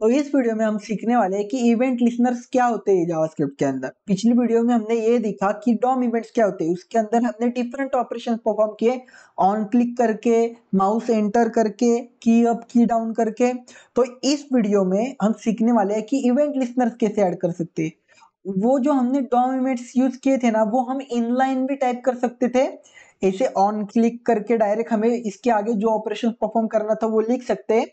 तो इस वीडियो में हम सीखने वाले हैं कि इवेंट लिसनर्स क्या होते हैं जावास्क्रिप्ट के अंदर पिछली वीडियो में हमने ये देखा कि डॉम इवेंट्स क्या होते हैं उसके अंदर हमने डिफरेंट ऑपरेशन परफॉर्म किए ऑन क्लिक करके माउस एंटर करके की अप की डाउन करके तो इस वीडियो में हम सीखने वाले हैं कि इवेंट लिसनर्स कैसे ऐड कर सकते हैं वो जो हमने डॉम इवेंट्स यूज किए थे ना वो हम इनलाइन भी टाइप कर सकते थे ऐसे ऑन क्लिक करके डायरेक्ट हमें इसके आगे जो ऑपरेशन परफॉर्म करना था वो लिख सकते हैं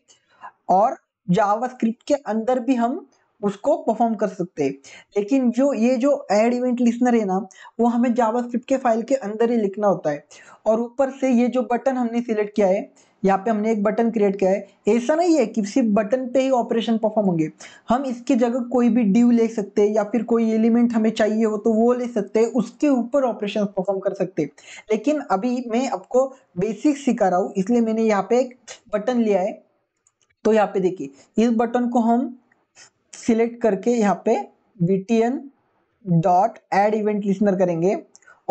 और जावास्क्रिप्ट के अंदर भी हम उसको परफॉर्म कर सकते हैं लेकिन जो ये जो एड इवेंट लिसनर है ना वो हमें जावास्क्रिप्ट के फाइल के अंदर ही लिखना होता है और ऊपर से ये जो बटन हमने सिलेक्ट किया है यहाँ पे हमने एक बटन क्रिएट किया है ऐसा नहीं है कि सिर्फ बटन पे ही ऑपरेशन परफॉर्म होंगे हम इसकी जगह कोई भी ड्यू ले सकते हैं या फिर कोई एलिमेंट हमें चाहिए हो तो वो ले सकते हैं उसके ऊपर ऑपरेशन परफॉर्म कर सकते हैं लेकिन अभी मैं आपको बेसिक सिखा रहा हूँ इसलिए मैंने यहाँ पे एक बटन लिया है तो यहाँ पे देखिए इस बटन को हम सिलेक्ट करके यहाँ पे V T N dot add event listener करेंगे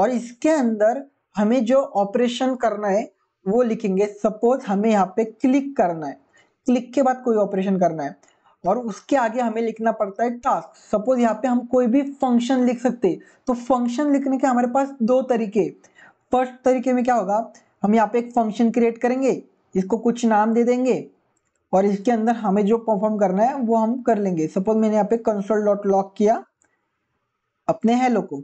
और इसके अंदर हमें जो ऑपरेशन करना है वो लिखेंगे सपोज हमें यहाँ पे क्लिक करना है क्लिक के बाद कोई ऑपरेशन करना है और उसके आगे हमें लिखना पड़ता है टास्क सपोज यहाँ पे हम कोई भी फंक्शन लिख सकते हैं तो फंक्शन लिखने के हमारे पास दो तरीके फर्स्ट तरीके में क्या होगा हम यहाँ पे एक फंक्शन क्रिएट करेंगे इसको कुछ नाम दे देंगे और इसके अंदर हमें जो परफॉर्म करना है वो हम कर लेंगे सपोज मैंने यहाँ पे कंसोल डॉट लॉक किया अपने हेलो को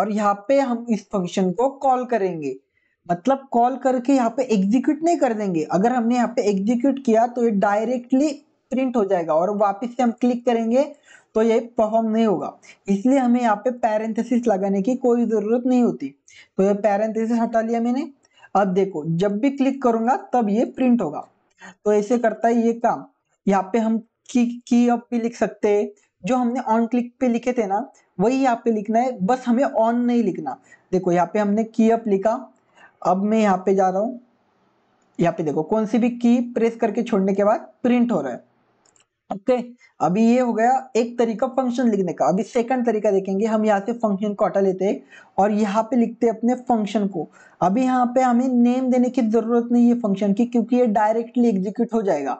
और यहाँ पे हम इस फंक्शन को कॉल करेंगे मतलब कॉल करके यहाँ पे एग्जीक्यूट नहीं कर देंगे अगर हमने यहाँ पे एग्जीक्यूट किया तो ये डायरेक्टली प्रिंट हो जाएगा और वापस से हम क्लिक करेंगे तो ये परफॉर्म नहीं होगा इसलिए हमें यहाँ पे पैरेंथेसिस लगाने की कोई ज़रूरत नहीं होती तो ये पैरेंथेसिस हटा लिया मैंने अब देखो जब भी क्लिक करूंगा तब ये प्रिंट होगा तो ऐसे करता है ये काम यहाँ पे हम की की अप भी लिख सकते हैं जो हमने ऑन क्लिक पे लिखे थे ना वही यहाँ पे लिखना है बस हमें ऑन नहीं लिखना देखो यहाँ पे हमने की अप लिखा अब मैं यहाँ पे जा रहा हूँ यहाँ पे देखो कौन सी भी की प्रेस करके छोड़ने के बाद प्रिंट हो रहा है ओके अभी ये हो गया एक तरीका फंक्शन लिखने का अभी सेकंड तरीका देखेंगे हम यहाँ से फंक्शन को हटा लेते हैं और यहाँ पे लिखते हैं अपने फंक्शन को अभी यहाँ पे हमें नेम देने की ज़रूरत नहीं है फंक्शन की क्योंकि ये डायरेक्टली एग्जीक्यूट हो जाएगा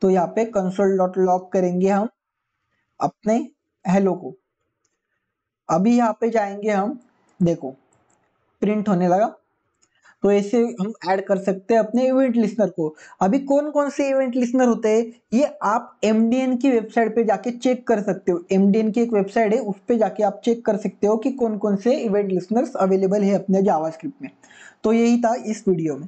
तो यहाँ पे कंसोल डॉट लॉक करेंगे हम अपने हेलो को अभी यहाँ पे जाएंगे हम देखो प्रिंट होने लगा तो ऐसे हम ऐड कर सकते हैं अपने इवेंट लिस्नर को अभी कौन कौन से इवेंट लिस्नर होते हैं ये आप एम की वेबसाइट पे जाके चेक कर सकते हो एम की एक वेबसाइट है उस पर जाके आप चेक कर सकते हो कि कौन कौन से इवेंट लिस्नर्स अवेलेबल है अपने जावास्क्रिप्ट में तो यही था इस वीडियो में